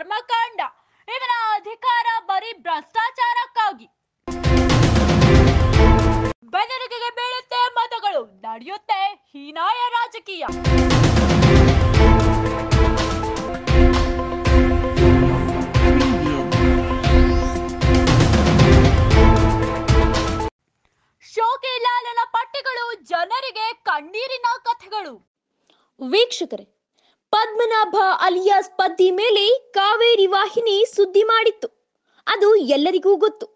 ಕರ್ಮಕಾಂಡ ಇವರ ಅಧಿಕಾರ ಬರೀ ಭ್ರಷ್ಟಾಚಾರಕ್ಕಾಗಿ ಬೆದರಿಕೆಗೆ ಬೀಳುತ್ತೆ ಮತಗಳು ನಡೆಯುತ್ತೆ ಹೀನಾಯ ರಾಜಕೀಯ ಶೋಕಿ ಲಾಲನ ಪಟ್ಟಿಗಳು ಜನರಿಗೆ ಕಣ್ಣೀರಿನ ಕಥೆಗಳು ವೀಕ್ಷಕರೇ ಪದ್ಮನಾಭ ಅಲಿಯಾಸ್ ಪದ್ದಿ ಮೇಲೆ ಕಾವೇರಿ ವಾಹಿನಿ ಸುದ್ದಿ ಮಾಡಿತ್ತು ಅದು ಎಲ್ಲರಿಗೂ ಗೊತ್ತು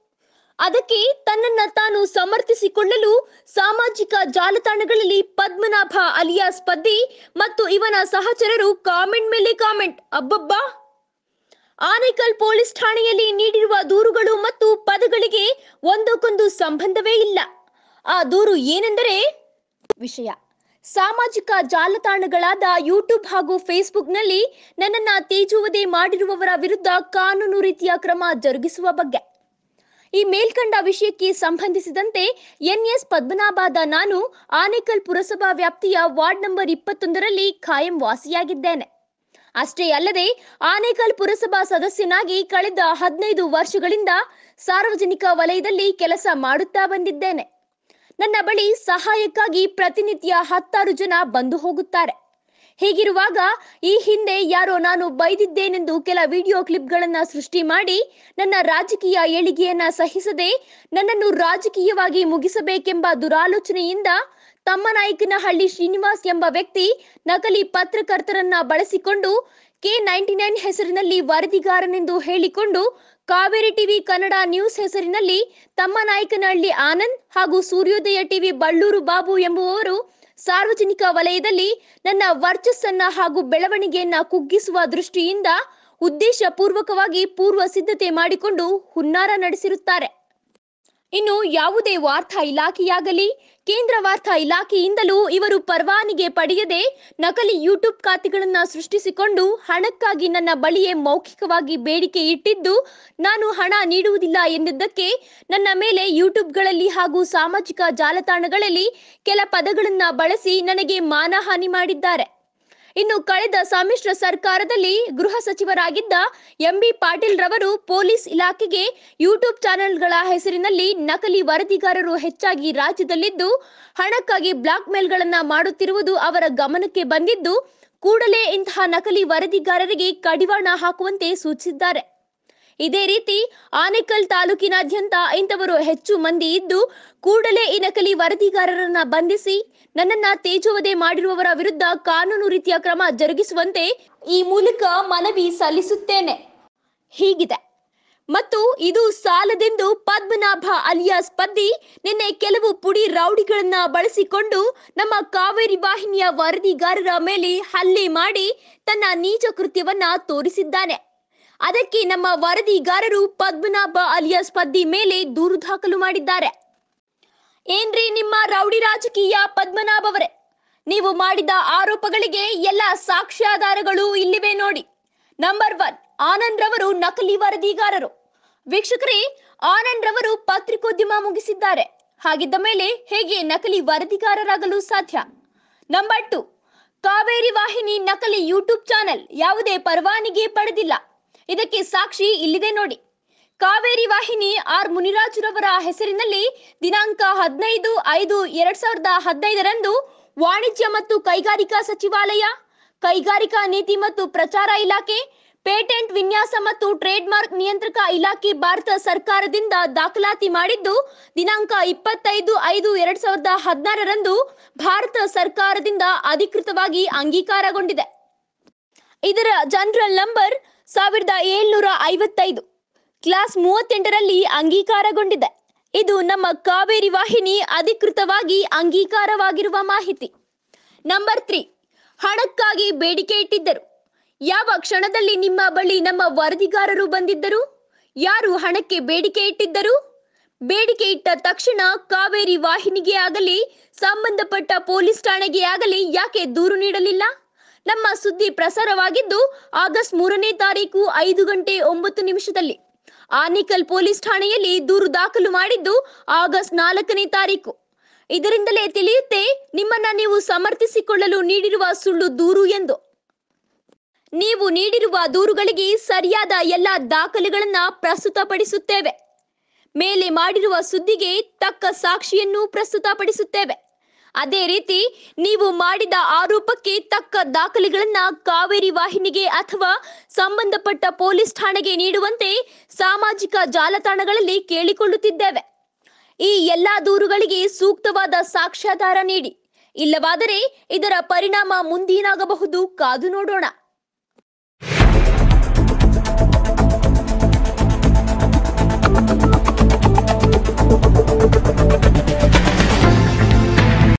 ಅದಕ್ಕೆ ತನ್ನನ್ನ ತಾನು ಸಮರ್ಥಿಸಿಕೊಳ್ಳಲು ಸಾಮಾಜಿಕ ಜಾಲತಾಣಗಳಲ್ಲಿ ಪದ್ಮನಾಭ ಅಲಿಯಾಸ್ ಪದ್ದಿ ಮತ್ತು ಇವನ ಸಹಚರರು ಕಾಮೆಂಟ್ ಮೇಲೆ ಕಾಮೆಂಟ್ ಅಬ್ಬಬ್ಬಾ ಆನೇಕಲ್ ಪೊಲೀಸ್ ಠಾಣೆಯಲ್ಲಿ ನೀಡಿರುವ ದೂರುಗಳು ಮತ್ತು ಪದಗಳಿಗೆ ಒಂದಕ್ಕೊಂದು ಸಂಬಂಧವೇ ಇಲ್ಲ ಆ ದೂರು ಏನೆಂದರೆ ವಿಷಯ ಸಾಮಾಜಿಕ ಜಾಲತಾಣಗಳಾದ ಯೂಟ್ಯೂಬ್ ಹಾಗೂ ಫೇಸ್ಬುಕ್ನಲ್ಲಿ ನನ್ನನ್ನ ತೇಜುವದೆ ಮಾಡಿರುವವರ ವಿರುದ್ಧ ಕಾನೂನು ರೀತಿಯ ಕ್ರಮ ಜರುಗಿಸುವ ಬಗ್ಗೆ ಈ ಮೇಲ್ಕಂಡ ವಿಷಯಕ್ಕೆ ಸಂಬಂಧಿಸಿದಂತೆ ಎನ್ಎಸ್ ಪದ್ಮನಾಭಾದ ನಾನು ಆನೇಕಲ್ ಪುರಸಭಾ ವ್ಯಾಪ್ತಿಯ ವಾರ್ಡ್ ನಂಬರ್ ಇಪ್ಪತ್ತೊಂದರಲ್ಲಿ ಖಾಯಂ ವಾಸಿಯಾಗಿದ್ದೇನೆ ಅಷ್ಟೇ ಅಲ್ಲದೆ ಆನೇಕಲ್ ಪುರಸಭಾ ಸದಸ್ಯನಾಗಿ ಕಳೆದ ಹದಿನೈದು ವರ್ಷಗಳಿಂದ ಸಾರ್ವಜನಿಕ ವಲಯದಲ್ಲಿ ಕೆಲಸ ಮಾಡುತ್ತಾ ಬಂದಿದ್ದೇನೆ ನನ್ನ ಬಳಿ ಸಹಾಯಕ್ಕಾಗಿ ಪ್ರತಿನಿತ್ಯ ಹತ್ತಾರು ಜನ ಬಂದು ಹೋಗುತ್ತಾರೆ ಹೀಗಿರುವಾಗ ಈ ಹಿಂದೆ ಯಾರೋ ನಾನು ಬೈದಿದ್ದೇನೆಂದು ಕೆಲ ವಿಡಿಯೋ ಕ್ಲಿಪ್ಗಳನ್ನ ಸೃಷ್ಟಿ ಮಾಡಿ ನನ್ನ ರಾಜಕೀಯ ಏಳಿಗೆಯನ್ನ ಸಹಿಸದೆ ನನ್ನನ್ನು ರಾಜಕೀಯವಾಗಿ ಮುಗಿಸಬೇಕೆಂಬ ದುರಾಲೋಚನೆಯಿಂದ ತಮ್ಮ ನಾಯಕನಹಳ್ಳಿ ಶ್ರೀನಿವಾಸ್ ಎಂಬ ವ್ಯಕ್ತಿ ನಕಲಿ ಪತ್ರಕರ್ತರನ್ನ ಬಳಸಿಕೊಂಡು ಕೆ ನೈಂಟಿ ನೈನ್ ಹೆಸರಿನಲ್ಲಿ ವರದಿಗಾರನೆಂದು ಹೇಳಿಕೊಂಡು ಕಾವೇರಿ ಟಿವಿ ಕನ್ನಡ ನ್ಯೂಸ್ ಹೆಸರಿನಲ್ಲಿ ತಮ್ಮ ನಾಯಕನಹಳ್ಳಿ ಆನಂದ್ ಹಾಗೂ ಸೂರ್ಯೋದಯ ಟಿವಿ ಬಳ್ಳೂರು ಬಾಬು ಎಂಬುವವರು ಸಾರ್ವಜನಿಕ ವಲಯದಲ್ಲಿ ನನ್ನ ವರ್ಚಸ್ಸನ್ನ ಹಾಗೂ ಬೆಳವಣಿಗೆಯನ್ನ ಕುಗ್ಗಿಸುವ ದೃಷ್ಟಿಯಿಂದ ಉದ್ದೇಶ ಪೂರ್ವಕವಾಗಿ ಪೂರ್ವ ಸಿದ್ಧತೆ ಮಾಡಿಕೊಂಡು ಹುನ್ನಾರ ನಡೆಸಿರುತ್ತಾರೆ ಇನ್ನು ಯಾವುದೇ ವಾರ್ತಾ ಇಲಾಖೆಯಾಗಲಿ ಕೇಂದ್ರ ವಾರ್ತಾ ಇಲಾಖೆಯಿಂದಲೂ ಇವರು ಪರವಾನಿಗೆ ಪಡೆಯದೆ ನಕಲಿ ಯೂಟ್ಯೂಬ್ ಖಾತೆಗಳನ್ನು ಸೃಷ್ಟಿಸಿಕೊಂಡು ಹಣಕ್ಕಾಗಿ ನನ್ನ ಬಳಿಯೇ ಮೌಖಿಕವಾಗಿ ಬೇಡಿಕೆ ಇಟ್ಟಿದ್ದು ನಾನು ಹಣ ನೀಡುವುದಿಲ್ಲ ಎಂದಿದ್ದಕ್ಕೆ ನನ್ನ ಮೇಲೆ ಯೂಟ್ಯೂಬ್ಗಳಲ್ಲಿ ಹಾಗೂ ಸಾಮಾಜಿಕ ಜಾಲತಾಣಗಳಲ್ಲಿ ಕೆಲ ಪದಗಳನ್ನು ಬಳಸಿ ನನಗೆ ಮಾನಹಾನಿ ಮಾಡಿದ್ದಾರೆ ಇನ್ನು ಕಳೆದ ಸಮ್ಮಿಶ್ರ ಸರ್ಕಾರದಲ್ಲಿ ಗೃಹ ಸಚಿವರಾಗಿದ್ದ ಎಂಬಿ ಪಾಟೀಲ್ ರವರು ಪೊಲೀಸ್ ಇಲಾಖೆಗೆ ಯೂಟ್ಯೂಬ್ ಚಾನೆಲ್ಗಳ ಹೆಸರಿನಲ್ಲಿ ನಕಲಿ ವರದಿಗಾರರು ಹೆಚ್ಚಾಗಿ ರಾಜ್ಯದಲ್ಲಿದ್ದು ಹಣಕ್ಕಾಗಿ ಬ್ಲಾಕ್ ಮೇಲ್ಗಳನ್ನು ಮಾಡುತ್ತಿರುವುದು ಅವರ ಗಮನಕ್ಕೆ ಬಂದಿದ್ದು ಕೂಡಲೇ ಇಂತಹ ನಕಲಿ ವರದಿಗಾರರಿಗೆ ಕಡಿವಾಣ ಹಾಕುವಂತೆ ಸೂಚಿಸಿದ್ದಾರೆ ಇದೇ ರೀತಿ ಆನೇಕಲ್ ತಾಲೂಕಿನಾದ್ಯಂತ ಇಂಥವರು ಹೆಚ್ಚು ಮಂದಿ ಇದ್ದು ಕೂಡಲೇ ಈ ನಕಲಿ ವರದಿಗಾರರನ್ನ ಬಂಧಿಸಿ ನನ್ನನ್ನ ತೇಜೋವಧೆ ಮಾಡಿರುವವರ ವಿರುದ್ಧ ಕಾನೂನು ರೀತಿಯ ಕ್ರಮ ಜರುಗಿಸುವಂತೆ ಈ ಮೂಲಕ ಮನವಿ ಸಲ್ಲಿಸುತ್ತೇನೆ ಹೀಗಿದೆ ಮತ್ತು ಇದು ಸಾಲದೆಂದು ಪದ್ಮನಾಭ ಅಲಿಯಾಸ್ ಪದ್ದಿ ನಿನ್ನೆ ಕೆಲವು ಪುಡಿ ರೌಡಿಗಳನ್ನ ಬಳಸಿಕೊಂಡು ನಮ್ಮ ಕಾವೇರಿ ವಾಹಿನಿಯ ವರದಿಗಾರರ ಮೇಲೆ ಹಲ್ಲೆ ಮಾಡಿ ತನ್ನ ನೀಚ ಕೃತ್ಯವನ್ನ ತೋರಿಸಿದ್ದಾನೆ ಅದಕ್ಕೆ ನಮ್ಮ ವರದಿಗಾರರು ಪದ್ಮನಾಭ ಅಲಿಯಾ ಸ್ಪರ್ಧಿ ಮೇಲೆ ದೂರು ದಾಖಲು ಮಾಡಿದ್ದಾರೆ ಏನ್ರಿ ನಿಮ್ಮ ರೌಡಿ ರಾಜಕೀಯ ಪದ್ಮನಾಭ ಅವರೇ ನೀವು ಮಾಡಿದ ಆರೋಪಗಳಿಗೆ ಎಲ್ಲ ಸಾಕ್ಷ್ಯಾಧಾರಗಳು ಇಲ್ಲಿವೆ ನೋಡಿ ನಂಬರ್ ಒನ್ ಆನಂದ್ ರವರು ನಕಲಿ ವರದಿಗಾರರು ವೀಕ್ಷಕರೇ ಆನಂದ್ ರವರು ಪತ್ರಿಕೋದ್ಯಮ ಮುಗಿಸಿದ್ದಾರೆ ಹಾಗಿದ್ದ ಮೇಲೆ ಹೇಗೆ ನಕಲಿ ವರದಿಗಾರರಾಗಲು ಸಾಧ್ಯ ನಂಬರ್ ಟು ಕಾವೇರಿ ವಾಹಿನಿ ನಕಲಿ ಯೂಟ್ಯೂಬ್ ಚಾನೆಲ್ ಯಾವುದೇ ಪರವಾನಿಗೆ ಪಡೆದಿಲ್ಲ ಇದಕ್ಕೆ ಸಾಕ್ಷಿ ಇಲ್ಲಿದೆ ನೋಡಿ ಕಾವೇರಿ ವಾಹಿನಿ ಆರ್ ಮುನಿರಾಜುರವರ ಹೆಸರಿನಲ್ಲಿ ದಿನಾಂಕ ಹದಿನೈದು ಐದು ಎರಡ್ ಸಾವಿರದ ಹದಿನೈದರಂದು ವಾಣಿಜ್ಯ ಮತ್ತು ಕೈಗಾರಿಕಾ ಸಚಿವಾಲಯ ಕೈಗಾರಿಕಾ ನೀತಿ ಮತ್ತು ಪ್ರಚಾರ ಇಲಾಖೆ ಪೇಟೆಂಟ್ ವಿನ್ಯಾಸ ಮತ್ತು ಟ್ರೇಡ್ ಮಾರ್ಕ್ ನಿಯಂತ್ರಕ ಇಲಾಖೆ ಭಾರತ ಸರ್ಕಾರದಿಂದ ದಾಖಲಾತಿ ಮಾಡಿದ್ದು ದಿನಾಂಕ ಇಪ್ಪತ್ತೈದು ಐದು ಎರಡ್ ಸಾವಿರದ ಹದಿನಾರರಂದು ಭಾರತ ಸರ್ಕಾರದಿಂದ ಅಧಿಕೃತವಾಗಿ ಅಂಗೀಕಾರಗೊಂಡಿದೆ ಇದರ ಜನರಲ್ ನಂಬರ್ ಸಾವಿರದ ಏಳ್ನೂರ ಐವತ್ತೈದು ಕ್ಲಾಸ್ ಮೂವತ್ತೆಂಟರಲ್ಲಿ ಅಂಗೀಕಾರಗೊಂಡಿದೆ ಇದು ನಮ್ಮ ಕಾವೇರಿ ವಾಹಿನಿ ಅಧಿಕೃತವಾಗಿ ಅಂಗೀಕಾರವಾಗಿರುವ ಮಾಹಿತಿ ನಂಬರ್ ತ್ರೀ ಹಣಕ್ಕಾಗಿ ಬೇಡಿಕೆ ಇಟ್ಟಿದ್ದರು ಯಾವ ಕ್ಷಣದಲ್ಲಿ ನಿಮ್ಮ ಬಳಿ ನಮ್ಮ ವರದಿಗಾರರು ಬಂದಿದ್ದರು ಯಾರು ಹಣಕ್ಕೆ ಬೇಡಿಕೆ ಇಟ್ಟಿದ್ದರು ಬೇಡಿಕೆ ಇಟ್ಟ ತಕ್ಷಣ ಕಾವೇರಿ ವಾಹಿನಿಗೆ ಆಗಲಿ ಸಂಬಂಧಪಟ್ಟ ಪೊಲೀಸ್ ಠಾಣೆಗೆ ಆಗಲಿ ಯಾಕೆ ದೂರು ನೀಡಲಿಲ್ಲ ನಮ್ಮ ಸುದ್ದಿ ಪ್ರಸಾರವಾಗಿದ್ದು ಆಗಸ್ಟ್ ಮೂರನೇ ತಾರೀಕು ಐದು ಗಂಟೆ ಒಂಬತ್ತು ನಿಮಿಷದಲ್ಲಿ ಆನಿಕಲ್ ಪೊಲೀಸ್ ಠಾಣೆಯಲ್ಲಿ ದೂರು ದಾಖಲು ಮಾಡಿದ್ದು ಆಗಸ್ಟ್ ನಾಲ್ಕನೇ ತಾರೀಕು ಇದರಿಂದಲೇ ತಿಳಿಯುತ್ತೆ ನಿಮ್ಮನ್ನ ನೀವು ಸಮರ್ಥಿಸಿಕೊಳ್ಳಲು ನೀಡಿರುವ ಸುಳ್ಳು ದೂರು ಎಂದು ನೀವು ನೀಡಿರುವ ದೂರುಗಳಿಗೆ ಸರಿಯಾದ ಎಲ್ಲ ದಾಖಲೆಗಳನ್ನ ಪ್ರಸ್ತುತಪಡಿಸುತ್ತೇವೆ ಮೇಲೆ ಮಾಡಿರುವ ಸುದ್ದಿಗೆ ತಕ್ಕ ಸಾಕ್ಷಿಯನ್ನು ಪ್ರಸ್ತುತಪಡಿಸುತ್ತೇವೆ ಅದೇ ರೀತಿ ನೀವು ಮಾಡಿದ ಆರೋಪಕ್ಕೆ ತಕ್ಕ ದಾಖಲೆಗಳನ್ನ ಕಾವೇರಿ ವಾಹಿನಿಗೆ ಅಥವಾ ಸಂಬಂಧಪಟ್ಟ ಪೊಲೀಸ್ ಠಾಣೆಗೆ ನೀಡುವಂತೆ ಸಾಮಾಜಿಕ ಜಾಲತಾಣಗಳಲ್ಲಿ ಕೇಳಿಕೊಳ್ಳುತ್ತಿದ್ದೇವೆ ಈ ಎಲ್ಲಾ ದೂರುಗಳಿಗೆ ಸೂಕ್ತವಾದ ಸಾಕ್ಷ್ಯಾಧಾರ ನೀಡಿ ಇಲ್ಲವಾದರೆ ಇದರ ಪರಿಣಾಮ ಮುಂದೇನಾಗಬಹುದು ಕಾದು ನೋಡೋಣ